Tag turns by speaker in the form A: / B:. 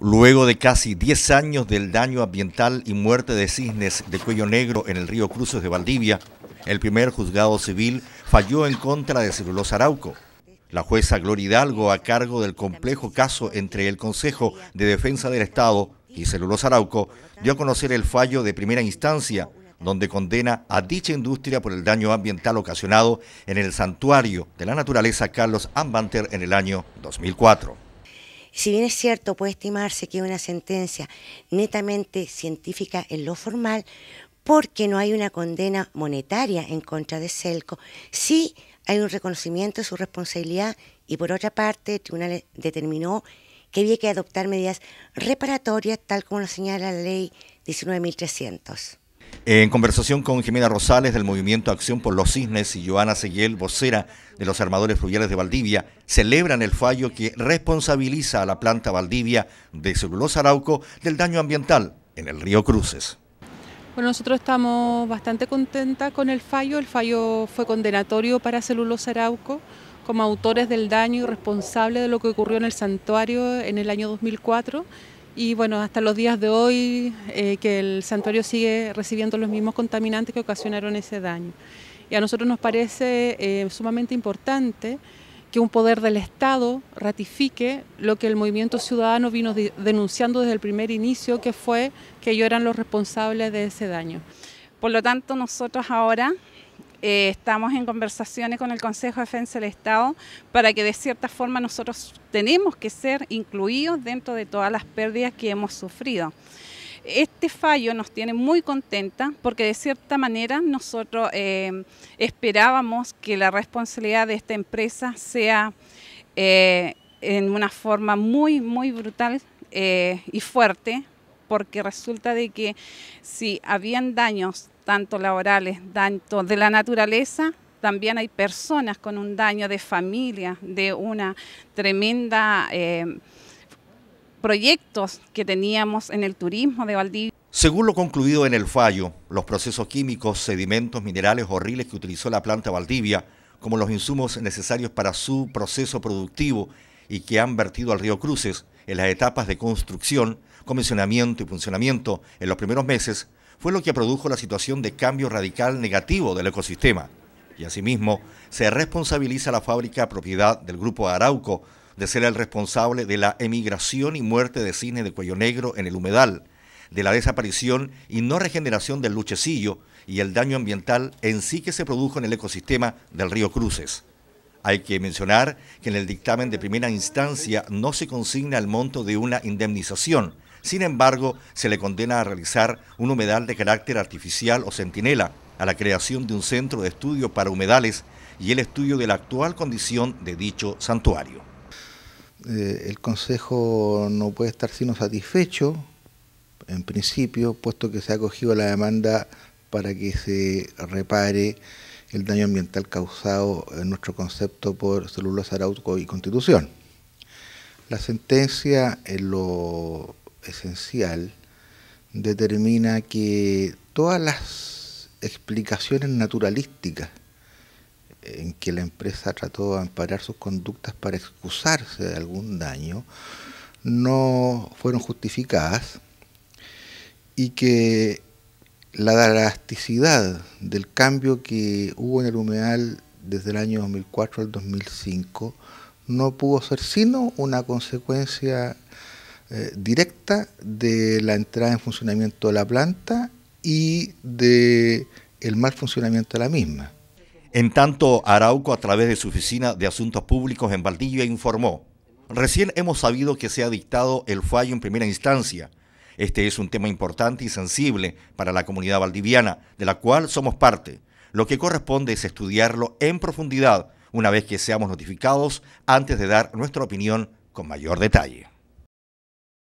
A: Luego de casi 10 años del daño ambiental y muerte de cisnes de cuello negro en el río Cruces de Valdivia, el primer juzgado civil falló en contra de Celulosa Arauco. La jueza Gloria Hidalgo, a cargo del complejo caso entre el Consejo de Defensa del Estado y Celulosa Arauco, dio a conocer el fallo de primera instancia, donde condena a dicha industria por el daño ambiental ocasionado en el Santuario de la Naturaleza Carlos Ambanter en el año 2004. Si bien es cierto, puede estimarse que es una sentencia netamente científica en lo formal, porque no hay una condena monetaria en contra de Selco, sí hay un reconocimiento de su responsabilidad y por otra parte el tribunal determinó que había que adoptar medidas reparatorias tal como lo señala la ley 19.300. En conversación con Jimena Rosales del Movimiento Acción por los Cisnes y Joana Seguiel, vocera de los armadores fluviales de Valdivia, celebran el fallo que responsabiliza a la planta Valdivia de celulosa Arauco del daño ambiental en el río Cruces.
B: Bueno, nosotros estamos bastante contentas con el fallo. El fallo fue condenatorio para Celulosa Arauco como autores del daño y responsable de lo que ocurrió en el santuario en el año 2004 y bueno, hasta los días de hoy eh, que el santuario sigue recibiendo los mismos contaminantes que ocasionaron ese daño. Y a nosotros nos parece eh, sumamente importante que un poder del Estado ratifique lo que el movimiento ciudadano vino denunciando desde el primer inicio, que fue que ellos eran los responsables de ese daño.
C: Por lo tanto, nosotros ahora eh, estamos en conversaciones con el Consejo de Defensa del Estado para que de cierta forma nosotros tenemos que ser incluidos dentro de todas las pérdidas que hemos sufrido. Este fallo nos tiene muy contenta porque de cierta manera nosotros eh, esperábamos que la responsabilidad de esta empresa sea eh, en una forma muy, muy brutal y fuerte porque resulta de que si habían daños tanto laborales, tanto de la naturaleza, también hay personas con un daño de familia, de una tremenda eh, proyectos que teníamos en el turismo de Valdivia.
A: Según lo concluido en el fallo, los procesos químicos, sedimentos, minerales horribles que utilizó la planta Valdivia como los insumos necesarios para su proceso productivo y que han vertido al río Cruces en las etapas de construcción, comisionamiento y funcionamiento en los primeros meses, fue lo que produjo la situación de cambio radical negativo del ecosistema. Y asimismo, se responsabiliza la fábrica propiedad del grupo Arauco de ser el responsable de la emigración y muerte de cine de cuello negro en el humedal, de la desaparición y no regeneración del luchecillo y el daño ambiental en sí que se produjo en el ecosistema del río Cruces. Hay que mencionar que en el dictamen de primera instancia no se consigna el monto de una indemnización, sin embargo, se le condena a realizar un humedal de carácter artificial o centinela, a la creación de un centro de estudio para humedales y el estudio de la actual condición de dicho santuario. Eh, el Consejo no
D: puede estar sino satisfecho, en principio, puesto que se ha acogido la demanda para que se repare el daño ambiental causado en nuestro concepto por células arauco y constitución. La sentencia en lo esencial determina que todas las explicaciones naturalísticas eh, en que la empresa trató de amparar sus conductas para excusarse de algún daño no fueron justificadas y que la drasticidad del cambio que hubo en el humedal desde el año 2004 al 2005 no pudo ser sino una consecuencia eh, directa de la entrada en funcionamiento de la planta y
A: de el mal funcionamiento de la misma. En tanto, Arauco, a través de su oficina de asuntos públicos en Valdivia, informó, recién hemos sabido que se ha dictado el fallo en primera instancia. Este es un tema importante y sensible para la comunidad valdiviana, de la cual somos parte. Lo que corresponde es estudiarlo en profundidad una vez que seamos notificados antes de dar nuestra opinión con mayor detalle.